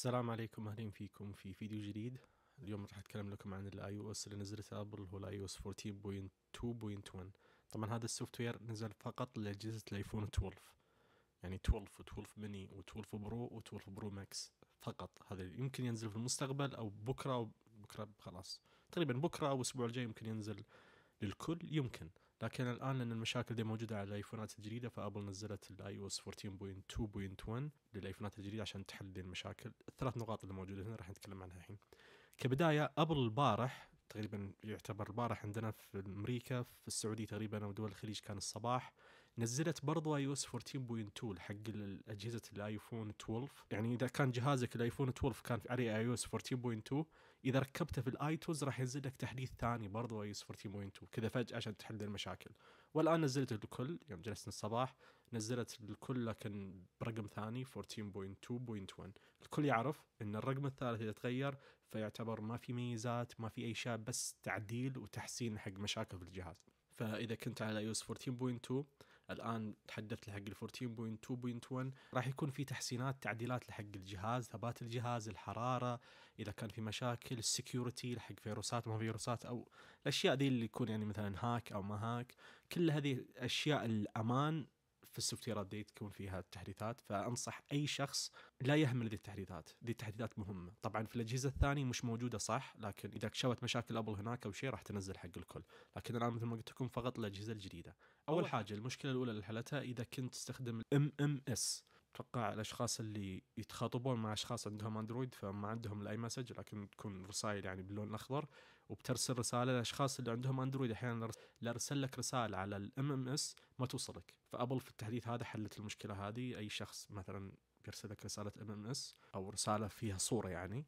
السلام عليكم اهلا فيكم في فيديو جديد اليوم راح اتكلم لكم عن الاي او اس اللي نزلته ابل هو الاي او اس 14.2.1 طبعا هذا السوفت وير نزل فقط لاجهزه الايفون 12 يعني 12 و12 ميني و12 برو و12 برو ماكس فقط هذا يمكن ينزل في المستقبل او بكره او بكره خلاص تقريبا بكره او الاسبوع الجاي يمكن ينزل للكل يمكن لكن الان لان المشاكل دي موجوده على الايفونات الجديده فابل نزلت الاي او اس 14.2.1 للايفونات الجديده عشان تحل دي المشاكل الثلاث نقاط اللي موجوده هنا راح نتكلم عنها الحين كبدايه ابل البارح تقريبا يعتبر البارح عندنا في امريكا في السعوديه تقريبا او دول الخليج كان الصباح نزلت برضو اي او اس 14.2 حق اجهزه الايفون 12 يعني اذا كان جهازك الايفون 12 كان عليه اي او اس 14.2 اذا ركبته في الايتوز راح ينزل لك تحديث ثاني برضو اي اس 14.2 كذا فجاه عشان تحل المشاكل والان نزلت الكل يوم جلسنا الصباح نزلت الكل لكن برقم ثاني 14.2.1 الكل يعرف ان الرقم الثالث اذا تغير فيعتبر ما في ميزات ما في اي شيء بس تعديل وتحسين حق مشاكل في الجهاز فاذا كنت على اي اس 14.2 الان تحدثت لحق ال 14.2.1 راح يكون في تحسينات تعديلات لحق الجهاز ثبات الجهاز الحراره اذا كان في مشاكل السكيورتي لحق فيروسات ما فيروسات او الاشياء دي اللي يكون يعني مثلا هاك او ما هاك كل هذه اشياء الامان في السوفت وير ابديت تكون فيها التحديثات فانصح اي شخص لا يهمل ذي التحديثات ذي التحديثات مهمه طبعا في الاجهزه الثانيه مش موجوده صح لكن اذا كشفت مشاكل ابل هناك او شيء راح تنزل حق الكل لكن الان مثل ما قلت لكم فقط الاجهزه الجديده اول حاجه المشكله الاولى اللي حلتها اذا كنت تستخدم ام ام اس اتوقع الاشخاص اللي يتخاطبون مع اشخاص عندهم اندرويد فما عندهم الاي مسج لكن تكون رسائل يعني باللون الاخضر وبترسل رساله للاشخاص اللي عندهم اندرويد احيانا لارسل ارسل لك رساله على الام ام اس ما توصلك فابل في التحديث هذا حلت المشكله هذه اي شخص مثلا بيرسل لك رساله ام ام اس او رساله فيها صوره يعني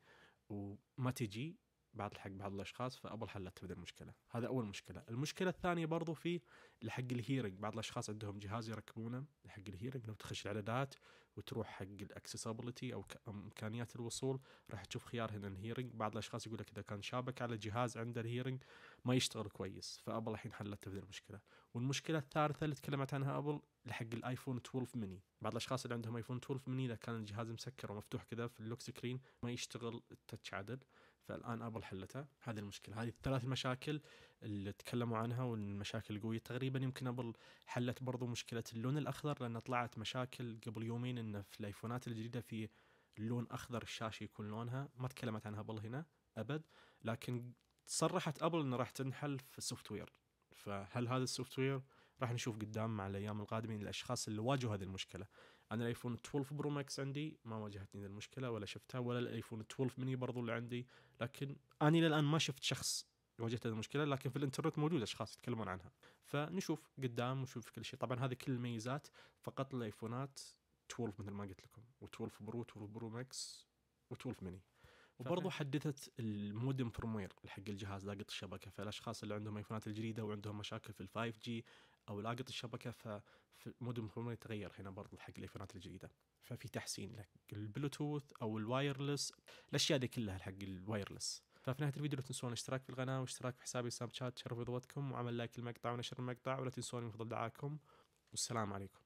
وما تجي بعض الحق بعض الاشخاص فابل حلت تبدا المشكله هذا اول مشكله المشكله الثانيه برضو في الحق الهيرنج بعض الاشخاص عندهم جهاز يركبونه حق الهيرنج لو تخش الاعدادات وتروح حق الاكسسابيلتي او امكانيات الوصول راح تشوف خيار هنا الهيرنج بعض الاشخاص يقول لك اذا كان شابك على جهاز عنده الهيرنج ما يشتغل كويس فابل الحين حلت تبدا المشكله والمشكله الثالثه اللي تكلمت عنها ابل لحق الايفون 12 ميني بعض الاشخاص اللي عندهم ايفون 12 ميني اذا كان الجهاز مسكر ومفتوح كذا في اللوك سكرين ما يشتغل التتش عدل فالان ابل حلتها هذه المشكله هذه الثلاث مشاكل اللي تكلموا عنها والمشاكل القويه تقريبا يمكن ابل حلت برضو مشكله اللون الاخضر لان طلعت مشاكل قبل يومين انه في الايفونات الجديده في لون اخضر الشاشه يكون لونها ما تكلمت عنها ابل هنا ابد لكن صرحت ابل انه راح تنحل في السوفت وير فهل هذا السوفت وير راح نشوف قدام مع الايام القادمه الاشخاص اللي واجهوا هذه المشكله انا الايفون 12 برو ماكس عندي ما واجهتني ذي المشكله ولا شفتها ولا الايفون 12 مني برضو اللي عندي لكن انا الى الان ما شفت شخص واجهت هذه المشكله لكن في الانترنت موجود اشخاص يتكلمون عنها فنشوف قدام ونشوف كل شيء طبعا هذه كل الميزات فقط الايفونات 12 مثل ما قلت لكم و12 برو و 12 برو ماكس و12 ميني وبرضه حدثت المودم فرموير حق الجهاز لاقط الشبكه فالاشخاص اللي عندهم ايفونات الجديده وعندهم مشاكل في الفايف جي او لاقط الشبكه فالمودم فرموير تغير هنا برضه حق الايفونات الجديده ففي تحسين حق البلوتوث او الوايرلس الاشياء دي كلها حق الوايرلس ففي نهايه الفيديو لا تنسون الاشتراك في القناه واشتراك في حسابي سناب شات تشرفوا فضوتكم وعمل لايك المقطع ونشر المقطع ولا تنسون من فضل دعاكم والسلام عليكم